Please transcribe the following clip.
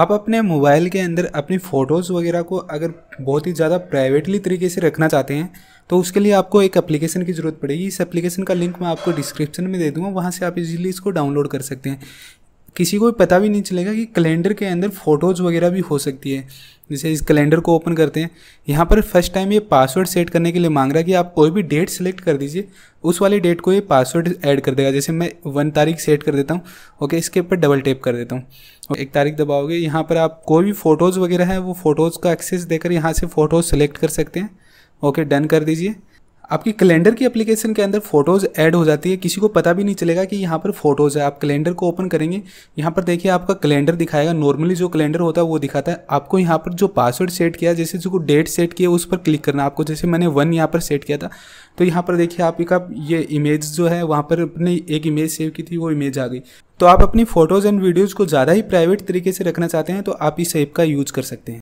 आप अपने मोबाइल के अंदर अपनी फ़ोटोज़ वगैरह को अगर बहुत ही ज़्यादा प्राइवेटली तरीके से रखना चाहते हैं तो उसके लिए आपको एक एप्लीकेशन की ज़रूरत पड़ेगी इस एप्लीकेशन का लिंक मैं आपको डिस्क्रिप्शन में दे दूँगा वहाँ से आप इजीली इसको डाउनलोड कर सकते हैं किसी को भी पता भी नहीं चलेगा कि कैलेंडर के अंदर फ़ोटोज़ वगैरह भी हो सकती है जैसे इस कैलेंडर को ओपन करते हैं यहाँ पर फर्स्ट टाइम ये पासवर्ड सेट करने के लिए मांग रहा है कि आप कोई भी डेट सेलेक्ट कर दीजिए उस वाली डेट को ये पासवर्ड ऐड कर देगा जैसे मैं वन तारीख सेट कर देता हूँ ओके इसके ऊपर डबल टेप कर देता हूँ एक तारीख दबाओगे यहाँ पर आप कोई भी फ़ोटोज़ वगैरह है वो फ़ोटोज़ का एक्सेस देकर यहाँ से फ़ोटोज़ सेलेक्ट कर सकते हैं ओके डन कर दीजिए आपकी कैलेंडर की एप्लीकेशन के अंदर फोटोज़ ऐड हो जाती है किसी को पता भी नहीं चलेगा कि यहाँ पर फोटोज़ है आप कैलेंडर को ओपन करेंगे यहाँ पर देखिए आपका कैलेंडर दिखाएगा नॉर्मली जो कैलेंडर होता है वो दिखाता है आपको यहाँ पर जो पासवर्ड सेट किया जैसे जो डेट सेट किया उस पर क्लिक करना आपको जैसे मैंने वन यहाँ पर सेट किया था तो यहाँ पर देखिए आपका ये इमेज जो है वहाँ पर अपने एक इमेज सेव की थी वो इमेज आ गई तो आप अपनी फोटोज़ एंड वीडियोज़ को ज़्यादा ही प्राइवेट तरीके से रखना चाहते हैं तो आप इस ऐप का यूज़ कर सकते हैं